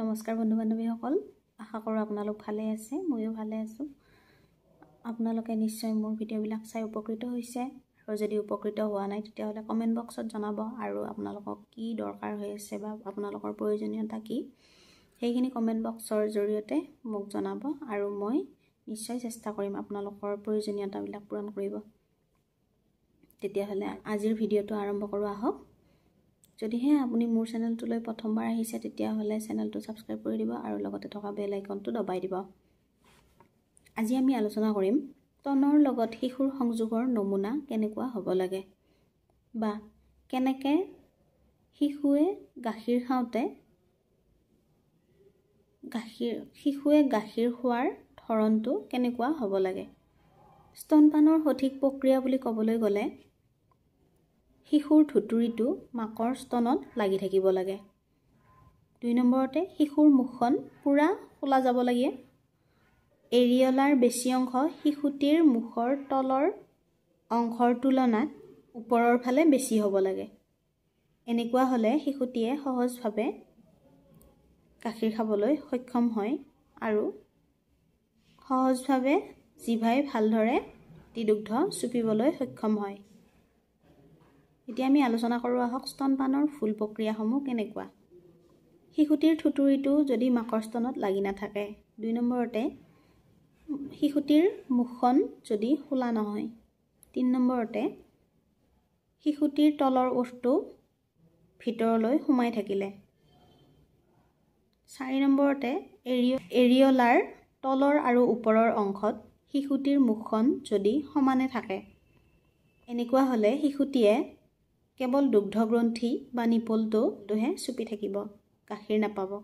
নমস্কাৰ বন্ধু বান্ধৱীসকল আশা কৰোঁ আপোনালোক ভালে আছে ময়ো ভালে আছোঁ আপোনালোকে নিশ্চয় মোৰ ভিডিঅ'বিলাক চাই উপকৃত হৈছে আৰু যদি উপকৃত হোৱা নাই তেতিয়াহ'লে কমেণ্ট বক্সত জনাব আৰু আপোনালোকক কি দৰকাৰ হৈ আছে বা আপোনালোকৰ প্ৰয়োজনীয়তা কি সেইখিনি কমেণ্ট বক্সৰ জৰিয়তে মোক জনাব আৰু মই নিশ্চয় চেষ্টা কৰিম আপোনালোকৰ প্ৰয়োজনীয়তাবিলাক পূৰণ কৰিব তেতিয়াহ'লে আজিৰ ভিডিঅ'টো আৰম্ভ কৰোঁ আহক যদিহে আপুনি মোৰ চেনেলটোলৈ প্ৰথমবাৰ আহিছে তেতিয়াহ'লে চেনেলটো ছাবস্ক্ৰাইব কৰি দিব আৰু লগতে থকা বেল আইকনটো দবাই দিব আজি আমি আলোচনা কৰিম তনৰ লগত শিশুৰ সংযোগৰ নমুনা কেনেকুৱা হ'ব লাগে বা কেনেকৈ শিশুৱে গাখীৰ খাওঁতে গাখীৰ শিশুৱে গাখীৰ খোৱাৰ ধৰণটো কেনেকুৱা হ'ব লাগে স্তনপানৰ সঠিক প্ৰক্ৰিয়া বুলি ক'বলৈ গ'লে শিশুৰ ধুতুৰিটো মাকৰ স্তনত লাগি থাকিব লাগে দুই নম্বৰতে শিশুৰ মুখখন পূৰা খোলা যাব লাগে এৰিয়লাৰ বেছি অংশ শিশুটিৰ মুখৰ তলৰ অংশৰ তুলনাত ওপৰৰ ফালে বেছি হ'ব লাগে এনেকুৱা হ'লে শিশুটিয়ে সহজভাৱে গাখীৰ খাবলৈ সক্ষম হয় আৰু সহজভাৱে জিভাই ভালদৰে তিদুগ্ধ চুপিবলৈ সক্ষম হয় এতিয়া আমি আলোচনা কৰোঁ আহক স্তনপানৰ ফুল প্ৰক্ৰিয়াসমূহ কেনেকুৱা শিশুটিৰ থুতুৰিটো যদি মাকৰ স্তনত লাগি নাথাকে দুই নম্বৰতে শিশুটিৰ মুখখন যদি শোলা নহয় তিনি নম্বৰতে শিশুটিৰ তলৰ ওঠটো ভিতৰলৈ সোমাই থাকিলে চাৰি নম্বৰতে এৰিঅ এৰিঅলাৰ তলৰ আৰু ওপৰৰ অংশত শিশুটিৰ মুখখন যদি সমানে থাকে এনেকুৱা হ'লে শিশুটিয়ে কেৱল দুগ্ধগ্ৰন্থি বা নিপলটোহে চুপি থাকিব গাখীৰ নাপাব